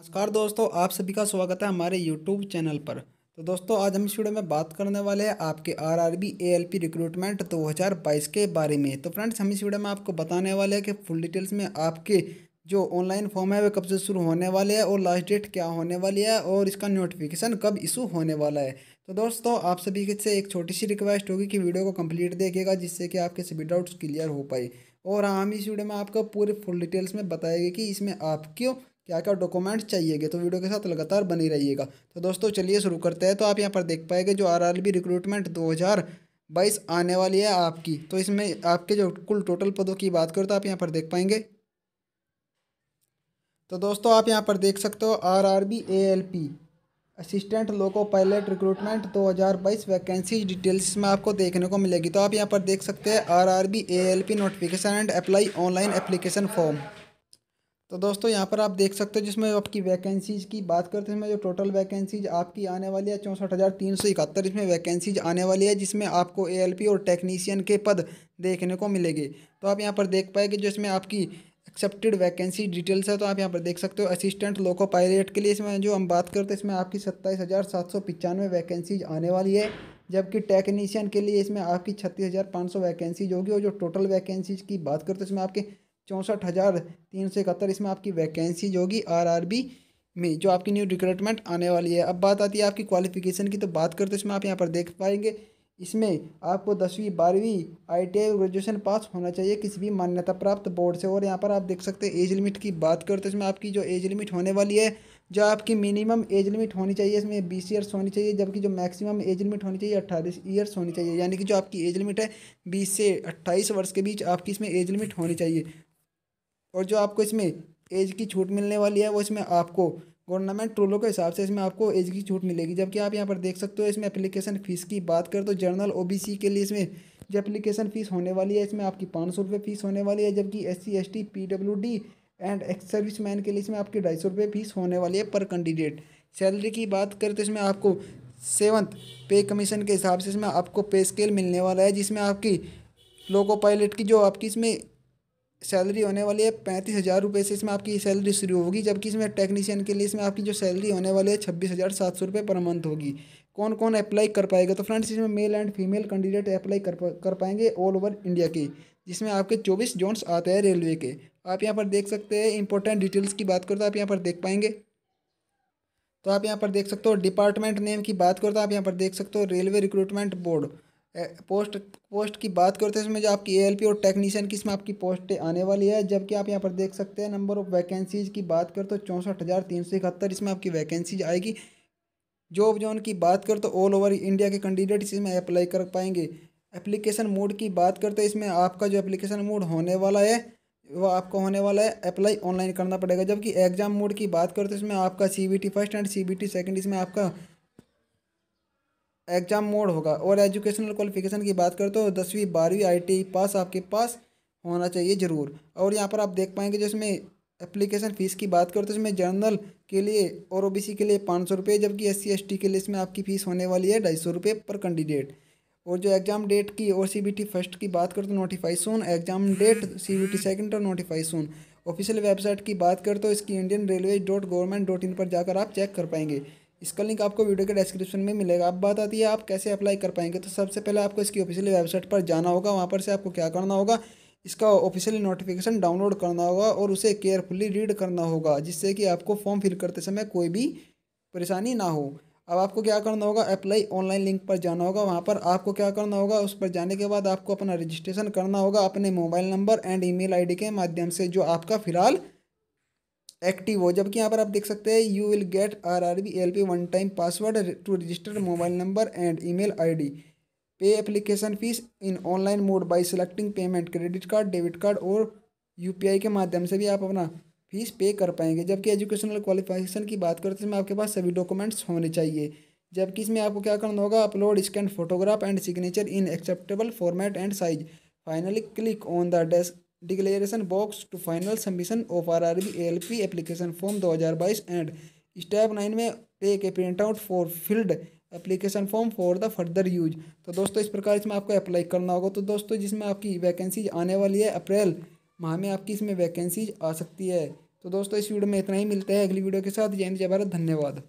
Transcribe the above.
नमस्कार दोस्तों आप सभी का स्वागत है हमारे यूट्यूब चैनल पर तो दोस्तों आज हम इस वीडियो में बात करने वाले हैं आपके R R B L P recruitment दो हज़ार बाईस के बारे में तो फ्रेंड्स हम इस वीडियो में आपको बताने वाले हैं कि फुल डिटेल्स में आपके जो ऑनलाइन फॉर्म है वे कब से शुरू होने वाले हैं और लास्ट डेट क्या होने वाली है और इसका नोटिफिकेशन कब इशू होने वाला है तो दोस्तों आप सभी से एक छोटी सी रिक्वेस्ट होगी कि वीडियो को कंप्लीट देखेगा जिससे कि आपके सभी डाउट्स क्लियर हो पाए और हम इस वीडियो में आपको पूरे फुल डिटेल्स में बताएंगे कि इसमें आप क्यों क्या क्या डॉक्यूमेंट्स चाहिएगे तो वीडियो के साथ लगातार बनी रहिएगा तो दोस्तों चलिए शुरू करते हैं तो आप यहाँ पर देख पाएंगे जो आर रिक्रूटमेंट दो बाईस आने वाली है आपकी तो इसमें आपके जो कुल टोटल पदों की बात करो तो आप यहाँ पर देख पाएंगे तो दोस्तों आप यहाँ पर देख सकते हो R R B A L P assistant loco pilot recruitment 2022 vacancy details में आपको देखने को मिलेगी तो आप यहाँ पर देख सकते हैं R R B A L P notification and apply online application form तो दोस्तों यहाँ पर आप देख सकते हो जिसमें आपकी वैकेंसीज़ की बात करते हैं इसमें जो टोटल वैकेंसीज आपकी आने वाली है चौंसठ हज़ार तीन सौ इकहत्तर इसमें वैकेंसीज आने वाली है जिसमें आपको एएलपी और टेक्नीशियन के पद देखने को मिलेंगे तो आप यहाँ पर देख कि जो इसमें आपकी एक्सेप्टेड वैकेंसी डिटेल्स है तो आप यहाँ पर देख सकते हो असिस्टेंट लोको पायलट के लिए इसमें जो हम बात करते हैं इसमें आपकी सत्ताईस हज़ार सात सौ पचानवे वैकेंसीज आने वाली है जबकि टेक्नीशियन के लिए इसमें आपकी छत्तीस हज़ार पाँच सौ वैकेंसीज होगी और जो टोटल वैकेंसीज की बात करते हैं इसमें आपके चौंसठ हज़ार तीन सौ इकहत्तर इसमें आपकी जो होगी आरआरबी में जो आपकी न्यू रिक्रूटमेंट आने वाली है अब बात आती है आपकी क्वालिफिकेशन की तो बात करते इसमें आप यहाँ पर देख पाएंगे इसमें आपको दसवीं बारहवीं आईटीआई ग्रेजुएशन पास होना चाहिए किसी भी मान्यता प्राप्त बोर्ड से और यहाँ पर आप देख सकते हैं एज लिमिट की बात करते इसमें आपकी जो एज लिमिट होने वाली है जो आपकी मिनिमम एज लिमिट होनी चाहिए इसमें बीस ईयर्स होनी चाहिए जबकि जो मैक्सिमम एज लिमिट होनी चाहिए अट्ठाईस ईयर्स होनी चाहिए यानी कि जो आपकी एज लिमिट है बीस से अट्ठाईस वर्ष के बीच आपकी इसमें एज लिमिट होनी चाहिए और जो आपको इसमें एज की छूट मिलने वाली है वो इसमें आपको गवर्नमेंट टूलों के हिसाब से इसमें आपको एज की छूट मिलेगी जबकि आप यहाँ पर देख सकते हो इसमें एप्लीकेशन फ़ीस की बात करें तो जर्नल ओ के लिए इसमें जो एप्लीकेशन फ़ीस होने वाली है इसमें आपकी पाँच सौ रुपये फ़ीस होने वाली है जबकि S C S T P W D and ex service man के लिए इसमें आपकी ढाई सौ रुपये फ़ीस होने वाली है पर कैंडिडेट सैलरी की बात करें तो इसमें आपको सेवन्थ पे कमीशन के हिसाब से इसमें आपको पे स्केल मिलने वाला है जिसमें आपकी लोको पायलट की जो आपकी इसमें सैलरी होने वाली है पैंतीस हज़ार रुपये से इसमें आपकी सैलरी शुरू होगी जबकि इसमें टेक्नीशियन के लिए इसमें आपकी जो सैलरी होने वाली है छब्बीस हज़ार सात सौ रुपये पर मंथ होगी कौन कौन अप्लाई कर पाएगा तो फ्रेंड्स इसमें male and female candidate apply कर कर पाएंगे ऑल ओवर इंडिया के जिसमें आपके चौबीस जोन्स आते हैं रेलवे के आप यहाँ पर देख सकते हैं इंपॉर्टेंट डिटेल्स की बात करो तो आप यहाँ पर देख पाएंगे तो आप यहाँ पर देख सकते हो डिपार्टमेंट नेम की बात करो तो आप यहाँ पर देख सकते हो railway recruitment board post post की बात करते हैं इसमें जो आपकी ए और टेक्नीशियन की इसमें आपकी पोस्टें आने वाली है जबकि आप यहाँ पर देख सकते हैं नंबर ऑफ वैकेंसीज़ की बात कर तो चौंसठ हज़ार तीन सौ इकहत्तर इसमें आपकी वैकेंसीज आएगी जॉब जोन की बात कर तो ऑल ओवर इंडिया के कैंडिडेट इसमें अप्लाई कर पाएंगे एप्लीकेशन मोड की बात करते हैं तो इसमें आपका जो एप्लीकेशन मोड होने वाला है वह आपको होने वाला है अप्लाई ऑनलाइन करना पड़ेगा जबकि एग्जाम मोड की बात करते हैं तो इसमें आपका C B T first and C B T second इसमें आपका एग्जाम मोड होगा और एजुकेशनल क्वालिफिकेशन की बात करें तो दसवीं बारहवीं आई e पास आपके पास होना चाहिए ज़रूर और यहाँ पर आप देख पाएंगे जिसमें एप्लीकेशन फ़ीस की बात करें तो इसमें जर्नल के लिए और ओबीसी के लिए पाँच सौ रुपये जबकि एस सी के लिए इसमें आपकी फ़ीस होने वाली है ढाई सौ रुपये पर कैंडिडेट और जो एग्ज़ाम डेट की और सी बी टी फर्स्ट की बात करें तो notify soon exam date C B T second और नोटिफाई सोन ऑफिशियल वेबसाइट की बात करें तो इसकी Indian railway dot government dot in पर जाकर आप चेक कर पाएंगे इसका लिंक आपको वीडियो के डिस्क्रिप्शन में मिलेगा अब बात आती है आप कैसे अप्लाई कर पाएंगे तो सबसे पहले आपको इसकी ऑफिशियल वेबसाइट पर जाना होगा वहाँ पर से आपको क्या करना होगा इसका ऑफिशियल नोटिफिकेशन डाउनलोड करना होगा और उसे केयरफुली रीड करना होगा जिससे कि आपको फॉर्म फिल करते समय कोई भी परेशानी ना हो अब आपको क्या करना होगा अप्लाई ऑनलाइन लिंक पर जाना होगा वहाँ पर आपको क्या करना होगा उस पर जाने के बाद आपको अपना रजिस्ट्रेशन करना होगा अपने mobile number and email ID के माध्यम से जो आपका फिलहाल एक्टिव हो जबकि यहाँ पर आप देख सकते हैं you will get R R B L P one time password to register mobile number and email ID pay application fees in online mode by selecting payment credit card debit card और UPI के माध्यम से भी आप अपना fees पे कर पाएंगे जबकि एजुकेशनल क्वालिफिकेशन की बात करते हैं तो आपके पास सभी डॉक्यूमेंट्स होने चाहिए जबकि इसमें आपको क्या करना होगा upload scan photograph and signature in acceptable format and size finally click on the desk declaration box to final submission of R R B L P application form दो हज़ार बाईस एंड स्टेप नाइन में take a print out for filled application form for the further use तो दोस्तों इस प्रकार इसमें आपको अप्लाई करना होगा तो दोस्तों जिसमें आपकी वैकेंसीज आने वाली है अप्रैल माह में आपकी इसमें वैकेंसीज आ सकती है तो दोस्तों इस वीडियो में इतना ही मिलता है अगली वीडियो के साथ जय हिंद जय भारत धन्यवाद